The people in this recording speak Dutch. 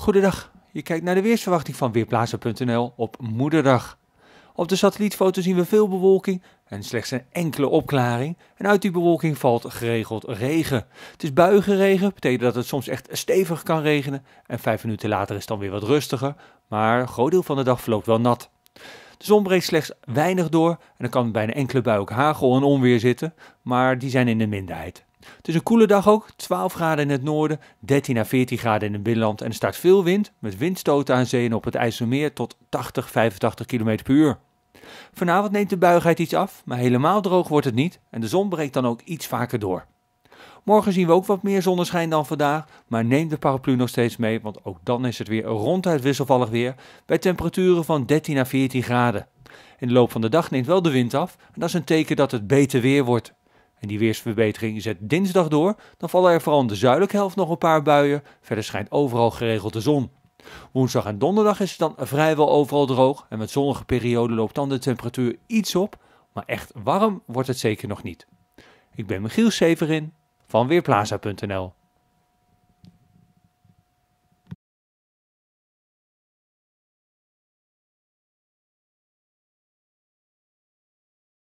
Goedendag, je kijkt naar de weersverwachting van Weerplaza.nl op moederdag. Op de satellietfoto zien we veel bewolking en slechts een enkele opklaring. En uit die bewolking valt geregeld regen. Het is buiengeregen, betekent dat het soms echt stevig kan regenen. En vijf minuten later is het dan weer wat rustiger, maar een groot deel van de dag verloopt wel nat. De zon breekt slechts weinig door en er kan bij een enkele bui ook hagel en onweer zitten, maar die zijn in de minderheid. Het is een koele dag ook, 12 graden in het noorden, 13 à 14 graden in het binnenland en er staat veel wind, met windstoten aan zee en op het IJsselmeer tot 80, 85 km per uur. Vanavond neemt de buigheid iets af, maar helemaal droog wordt het niet en de zon breekt dan ook iets vaker door. Morgen zien we ook wat meer zonneschijn dan vandaag, maar neem de paraplu nog steeds mee, want ook dan is het weer ronduit wisselvallig weer bij temperaturen van 13 à 14 graden. In de loop van de dag neemt wel de wind af en dat is een teken dat het beter weer wordt. En die weersverbetering zet dinsdag door, dan vallen er vooral in de zuidelijke helft nog een paar buien. Verder schijnt overal geregeld de zon. Woensdag en donderdag is het dan vrijwel overal droog en met zonnige perioden loopt dan de temperatuur iets op, maar echt warm wordt het zeker nog niet. Ik ben Michiel Severin van Weerplaza.nl